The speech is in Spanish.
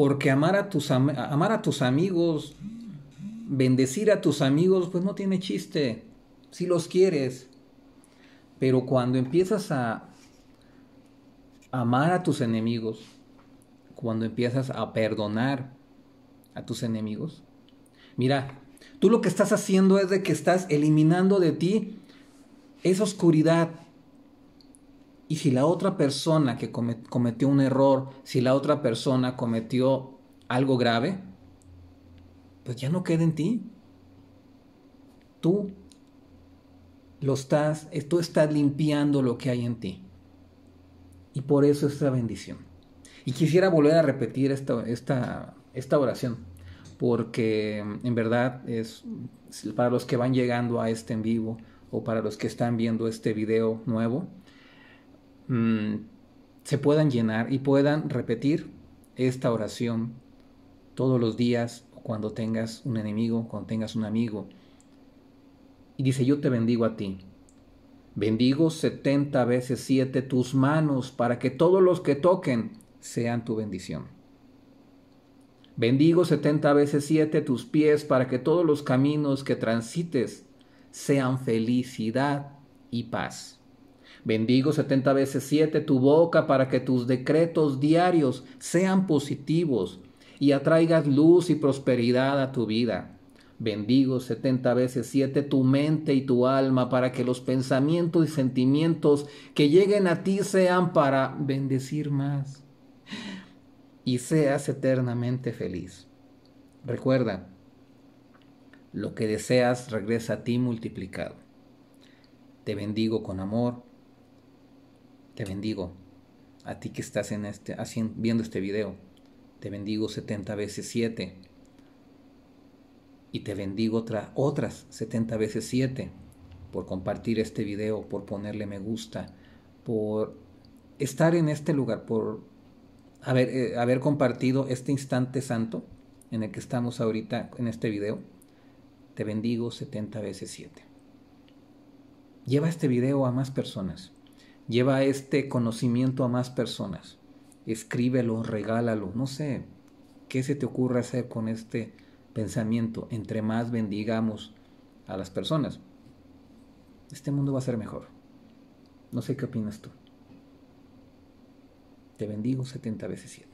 Porque amar a tus, amar a tus amigos, bendecir a tus amigos, pues no tiene chiste, si los quieres. Pero cuando empiezas a amar a tus enemigos, cuando empiezas a perdonar a tus enemigos, mira, tú lo que estás haciendo es de que estás eliminando de ti esa oscuridad, y si la otra persona que cometió un error, si la otra persona cometió algo grave, pues ya no queda en ti. Tú lo estás, eh, tú estás limpiando lo que hay en ti. Y por eso esta bendición. Y quisiera volver a repetir esta, esta, esta oración, porque mm, en verdad es para los que van llegando a este en vivo o para los que están viendo este video nuevo Mm, se puedan llenar y puedan repetir esta oración todos los días cuando tengas un enemigo, cuando tengas un amigo. Y dice, yo te bendigo a ti. Bendigo setenta veces siete tus manos para que todos los que toquen sean tu bendición. Bendigo setenta veces siete tus pies para que todos los caminos que transites sean felicidad y paz. Bendigo 70 veces siete tu boca para que tus decretos diarios sean positivos y atraigas luz y prosperidad a tu vida. Bendigo 70 veces siete tu mente y tu alma para que los pensamientos y sentimientos que lleguen a ti sean para bendecir más y seas eternamente feliz. Recuerda, lo que deseas regresa a ti multiplicado. Te bendigo con amor te bendigo. A ti que estás en este, viendo este video, te bendigo 70 veces 7. Y te bendigo otras 70 veces 7 por compartir este video, por ponerle me gusta, por estar en este lugar, por haber, eh, haber compartido este instante santo en el que estamos ahorita en este video. Te bendigo 70 veces 7. Lleva este video a más personas. Lleva este conocimiento a más personas. Escríbelo, regálalo, no sé, ¿qué se te ocurre hacer con este pensamiento? Entre más bendigamos a las personas, este mundo va a ser mejor. No sé qué opinas tú. Te bendigo 70 veces 7.